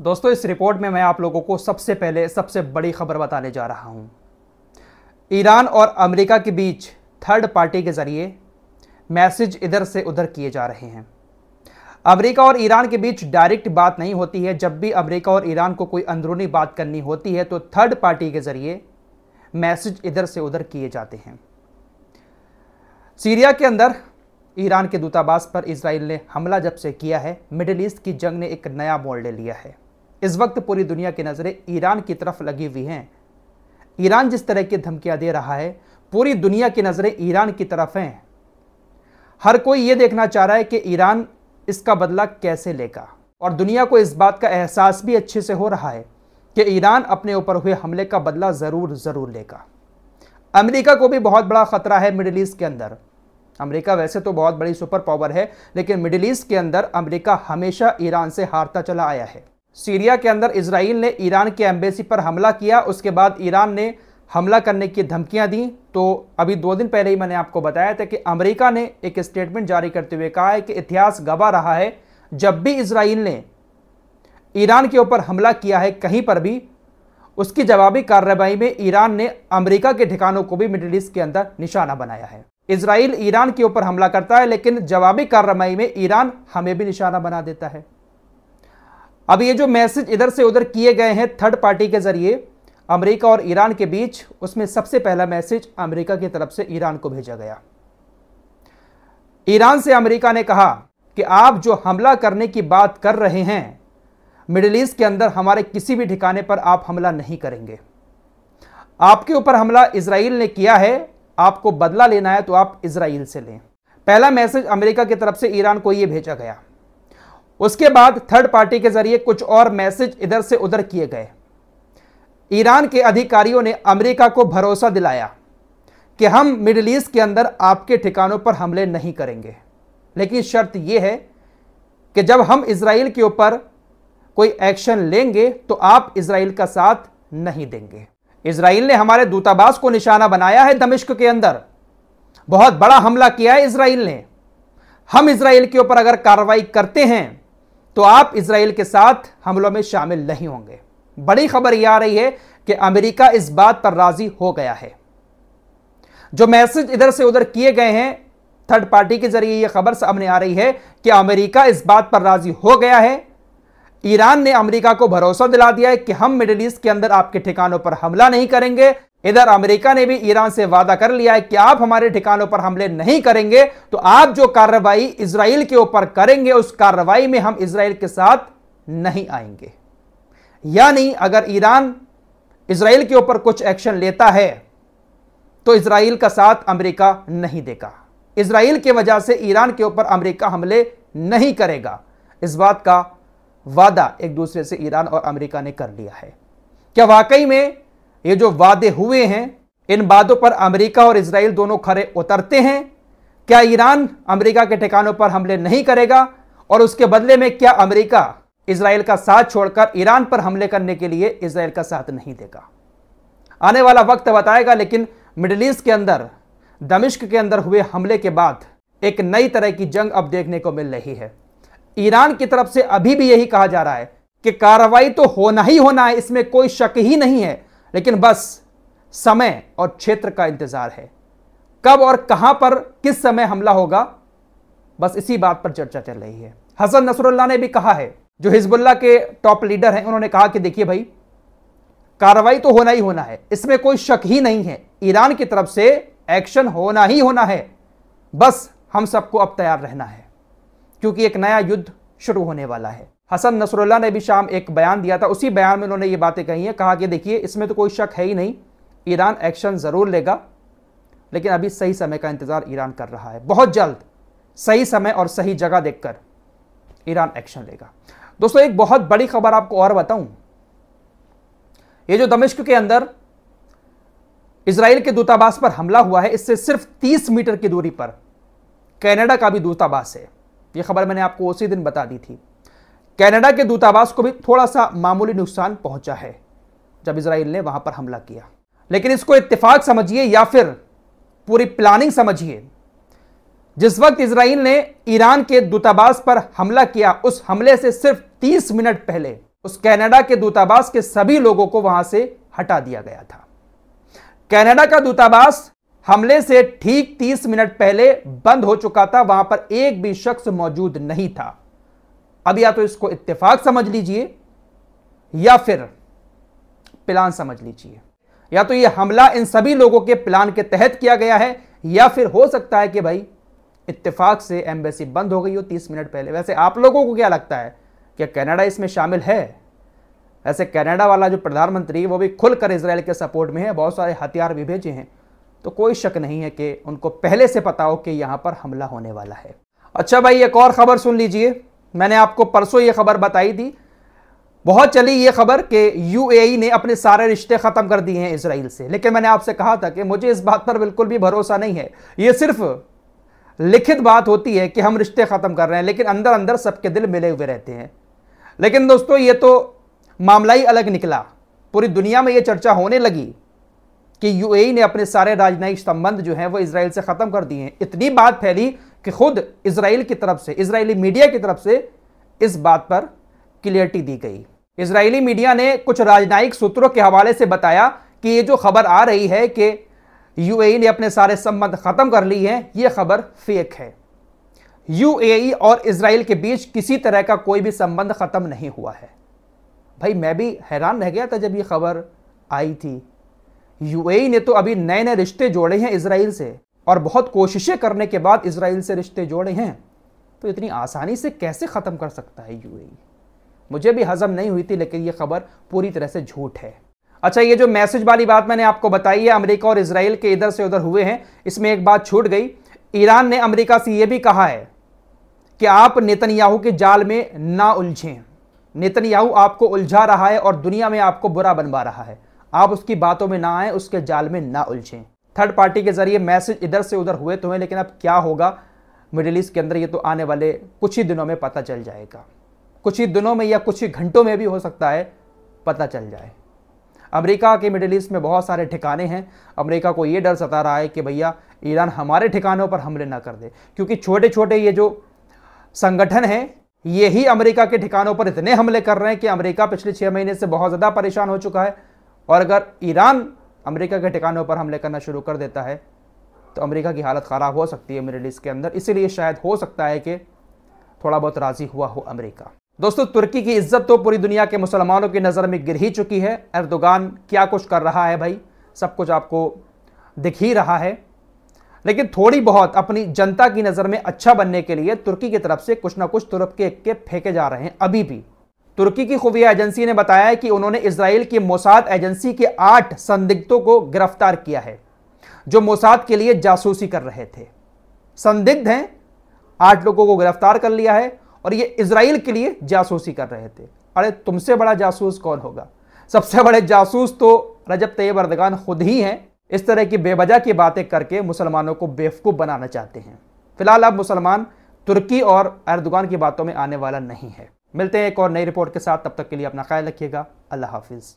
दोस्तों इस रिपोर्ट में मैं आप लोगों को सबसे पहले सबसे बड़ी खबर बताने जा रहा हूँ ईरान और अमेरिका के बीच थर्ड पार्टी के ज़रिए मैसेज इधर से उधर किए जा रहे हैं अमेरिका और ईरान के बीच डायरेक्ट बात नहीं होती है जब भी अमेरिका और ईरान को कोई अंदरूनी बात करनी होती है तो थर्ड पार्टी के ज़रिए मैसेज इधर से उधर किए जाते हैं सीरिया के अंदर ईरान के दूतावास पर इसराइल ने हमला जब से किया है मिडिल ईस्ट की जंग ने एक नया मोड़ ले लिया है इस वक्त पूरी दुनिया की नज़रें ईरान की तरफ लगी हुई हैं ईरान जिस तरह की धमकियां दे रहा है पूरी दुनिया की नज़रें ईरान की तरफ हैं हर कोई ये देखना चाह रहा है कि ईरान इसका बदला कैसे लेगा और दुनिया को इस बात का एहसास भी अच्छे से हो रहा है कि ईरान अपने ऊपर हुए हमले का बदला ज़रूर ज़रूर लेगा अमेरिका को भी बहुत बड़ा ख़तरा है मिडिल ईस्ट के अंदर अमेरिका वैसे तो बहुत बड़ी सुपर पावर है लेकिन मिडिल ईस्ट के अंदर अमेरिका हमेशा ईरान से हारता चला आया है सीरिया के अंदर इसराइल ने ईरान के एम्बेसी पर हमला किया उसके बाद ईरान ने हमला करने की धमकियां दी तो अभी दो दिन पहले ही मैंने आपको बताया था कि अमेरिका ने एक स्टेटमेंट जारी करते हुए कहा है कि इतिहास गवा रहा है जब भी इसराइल ने ईरान के ऊपर हमला किया है कहीं पर भी उसकी जवाबी कार्रवाई में ईरान ने अमेरिका के ठिकानों को भी मिडिल ईस्ट के अंदर निशाना बनाया है इसराइल ईरान के ऊपर हमला करता है लेकिन जवाबी कार्रवाई में ईरान हमें भी निशाना बना देता है अब ये जो मैसेज इधर से उधर किए गए हैं थर्ड पार्टी के जरिए अमेरिका और ईरान के बीच उसमें सबसे पहला मैसेज अमेरिका की तरफ से ईरान को भेजा गया ईरान से अमेरिका ने कहा कि आप जो हमला करने की बात कर रहे हैं मिडिल ईस्ट के अंदर हमारे किसी भी ठिकाने पर आप हमला नहीं करेंगे आपके ऊपर हमला इसराइल ने किया है आपको बदला लेना है तो आप इसराइल से लें पहला मैसेज अमेरिका की तरफ से ईरान को यह भेजा गया उसके बाद थर्ड पार्टी के जरिए कुछ और मैसेज इधर से उधर किए गए ईरान के अधिकारियों ने अमेरिका को भरोसा दिलाया कि हम मिडल ईस्ट के अंदर आपके ठिकानों पर हमले नहीं करेंगे लेकिन शर्त यह है कि जब हम इसराइल के ऊपर कोई एक्शन लेंगे तो आप इसराइल का साथ नहीं देंगे इसराइल ने हमारे दूतावास को निशाना बनाया है दमिश्क के अंदर बहुत बड़ा हमला किया है इसराइल ने हम इसराइल के ऊपर अगर कार्रवाई करते हैं तो आप इसराइल के साथ हमलों में शामिल नहीं होंगे बड़ी खबर यह आ रही है कि अमेरिका इस बात पर राजी हो गया है जो मैसेज इधर से उधर किए गए हैं थर्ड पार्टी के जरिए यह खबर सामने आ रही है कि अमेरिका इस बात पर राजी हो गया है ईरान ने अमेरिका को भरोसा दिला दिया है कि हम मिडिल ईस्ट के अंदर आपके ठिकानों पर हमला नहीं करेंगे इधर अमेरिका ने भी ईरान से वादा कर लिया है कि आप हमारे ठिकानों पर हमले नहीं करेंगे तो आप जो कार्रवाई इसराइल के ऊपर करेंगे उस कार्रवाई में हम इसराइल के साथ नहीं आएंगे यानी अगर ईरान इसराइल के ऊपर कुछ एक्शन लेता है तो इसराइल का साथ अमेरिका नहीं देगा इसराइल की वजह से ईरान के ऊपर अमेरिका हमले नहीं करेगा इस बात का वादा एक दूसरे से ईरान और अमेरिका ने कर लिया है क्या वाकई में ये जो वादे हुए हैं इन वादों पर अमेरिका और इसराइल दोनों खड़े उतरते हैं क्या ईरान अमेरिका के ठिकानों पर हमले नहीं करेगा और उसके बदले में क्या अमेरिका इसराइल का साथ छोड़कर ईरान पर हमले करने के लिए इसराइल का साथ नहीं देगा आने वाला वक्त बताएगा लेकिन मिडल ईस्ट के अंदर दमिश्क के अंदर हुए हमले के बाद एक नई तरह की जंग अब देखने को मिल रही है ईरान की तरफ से अभी भी यही कहा जा रहा है कि कार्रवाई तो होना ही होना है इसमें कोई शक ही नहीं है लेकिन बस समय और क्षेत्र का इंतजार है कब और कहां पर किस समय हमला होगा बस इसी बात पर चर्चा चल रही है हसन नसरुल्ला ने भी कहा है जो हिजबुल्ला के टॉप लीडर हैं उन्होंने कहा कि देखिए भाई कार्रवाई तो होना ही होना है इसमें कोई शक ही नहीं है ईरान की तरफ से एक्शन होना ही होना है बस हम सबको अब तैयार रहना है क्योंकि एक नया युद्ध शुरू होने वाला है हसन नसरुल्ला ने भी शाम एक बयान दिया था उसी बयान में उन्होंने ये बातें कही हैं कहा कि देखिए इसमें तो कोई शक है ही नहीं ईरान एक्शन ज़रूर लेगा लेकिन अभी सही समय का इंतज़ार ईरान कर रहा है बहुत जल्द सही समय और सही जगह देखकर ईरान एक्शन लेगा दोस्तों एक बहुत बड़ी खबर आपको और बताऊं ये जो दमिश्क के अंदर इसराइल के दूतावास पर हमला हुआ है इससे सिर्फ 30 मीटर की दूरी पर कनाडा का भी दूतावास है यह खबर मैंने आपको उसी दिन बता दी थी कनाडा के दूतावास को भी थोड़ा सा मामूली नुकसान पहुंचा है जब इसराइल ने वहां पर हमला किया लेकिन इसको इत्तेफाक समझिए या फिर पूरी प्लानिंग समझिए जिस वक्त इसराइल ने ईरान के दूतावास पर हमला किया उस हमले से सिर्फ 30 मिनट पहले उस कनाडा के दूतावास के सभी लोगों को वहां से हटा दिया गया था कनाडा का दूतावास हमले से ठीक 30 मिनट पहले बंद हो चुका था वहां पर एक भी शख्स मौजूद नहीं था अब या तो इसको इत्तेफाक समझ लीजिए या फिर प्लान समझ लीजिए या तो यह हमला इन सभी लोगों के प्लान के तहत किया गया है या फिर हो सकता है कि भाई इत्तेफाक से एम्बेसी बंद हो गई हो तीस मिनट पहले वैसे आप लोगों को क्या लगता है क्या कनाडा इसमें शामिल है वैसे कनाडा वाला जो प्रधानमंत्री वो भी खुलकर इसराइल के सपोर्ट में है बहुत सारे हथियार भी भेजे हैं तो कोई शक नहीं है कि उनको पहले से पता हो कि यहां पर हमला होने वाला है अच्छा भाई एक और खबर सुन लीजिए मैंने आपको परसों ये खबर बताई थी बहुत चली ये खबर कि यूएई ने अपने सारे रिश्ते ख़त्म कर दिए हैं इसराइल से लेकिन मैंने आपसे कहा था कि मुझे इस बात पर बिल्कुल भी भरोसा नहीं है ये सिर्फ लिखित बात होती है कि हम रिश्ते ख़त्म कर रहे हैं लेकिन अंदर अंदर सबके दिल मिले हुए रहते हैं लेकिन दोस्तों ये तो मामला ही अलग निकला पूरी दुनिया में ये चर्चा होने लगी कि यूएई ने अपने सारे राजनयिक संबंध जो हैं वो इसराइल से ख़त्म कर दिए हैं इतनी बात फैली कि खुद इसराइल की तरफ से इसराइली मीडिया की तरफ से इस बात पर क्लियरिटी दी गई इसराइली मीडिया ने कुछ राजनयिक सूत्रों के हवाले से बताया कि ये जो खबर आ रही है कि यूएई ने अपने सारे संबंध ख़त्म कर लिए हैं ये खबर फेक है यूएई और इसराइल के बीच किसी तरह का कोई भी संबंध ख़त्म नहीं हुआ है भाई मैं भी हैरान रह गया था जब ये खबर आई थी यूएई ने तो अभी नए नए रिश्ते जोड़े हैं इसराइल से और बहुत कोशिशें करने के बाद इसराइल से रिश्ते जोड़े हैं तो इतनी आसानी से कैसे ख़त्म कर सकता है यू मुझे भी हजम नहीं हुई थी लेकिन ये खबर पूरी तरह से झूठ है अच्छा ये जो मैसेज वाली बात मैंने आपको बताई है अमेरिका और इसराइल के इधर से उधर हुए हैं इसमें एक बात छूट गई ईरान ने अमेरिका से यह भी कहा है कि आप नेतन्याहू के जाल में ना उलझें नेतन्याहू आपको उलझा रहा है और दुनिया में आपको बुरा बनवा रहा है आप उसकी बातों में ना आए उसके जाल में ना उलझें थर्ड पार्टी के जरिए मैसेज इधर से उधर हुए तो हैं लेकिन अब क्या होगा मिडिल ईस्ट के अंदर ये तो आने वाले कुछ ही दिनों में पता चल जाएगा कुछ ही दिनों में या कुछ ही घंटों में भी हो सकता है पता चल जाए अमेरिका के मिडिल ईस्ट में बहुत सारे ठिकाने हैं अमेरिका को ये डर सता रहा है कि भैया ईरान हमारे ठिकानों पर हमले ना कर दे क्योंकि छोटे छोटे ये जो संगठन हैं ये ही अमेरिका के ठिकानों पर इतने हमले कर रहे हैं कि अमेरिका पिछले छः महीने से बहुत ज़्यादा परेशान हो चुका है और अगर ईरान अमेरिका के ठिकानों पर हमले करना शुरू कर देता है तो अमेरिका की हालत ख़राब हो सकती है मिडिल ईस्ट के अंदर इसीलिए शायद हो सकता है कि थोड़ा बहुत राज़ी हुआ हो अमेरिका दोस्तों तुर्की की इज्जत तो पूरी दुनिया के मुसलमानों की नज़र में गिर ही चुकी है अर्दोगान क्या कुछ कर रहा है भाई सब कुछ आपको दिख ही रहा है लेकिन थोड़ी बहुत अपनी जनता की नज़र में अच्छा बनने के लिए तुर्की की तरफ से कुछ ना कुछ तुर्क के के फेंके जा रहे हैं अभी भी तुर्की की खुफिया एजेंसी ने बताया कि उन्होंने इसराइल की मोसाद एजेंसी के आठ संदिग्धों को गिरफ्तार किया है जो मोसाद के लिए जासूसी कर रहे थे संदिग्ध हैं आठ लोगों को गिरफ्तार कर लिया है और ये इसराइल के लिए जासूसी कर रहे थे अरे तुमसे बड़ा जासूस कौन होगा सबसे बड़े जासूस तो रजब तैयब अर्दगान खुद ही हैं इस तरह की बेवजह की बातें करके मुसलमानों को बेवकूफ़ बनाना चाहते हैं फिलहाल अब मुसलमान तुर्की और अर्दगान की बातों में आने वाला नहीं है मिलते हैं एक और नई रिपोर्ट के साथ तब तक के लिए अपना ख्याल रखिएगा अल्लाह हाफिज़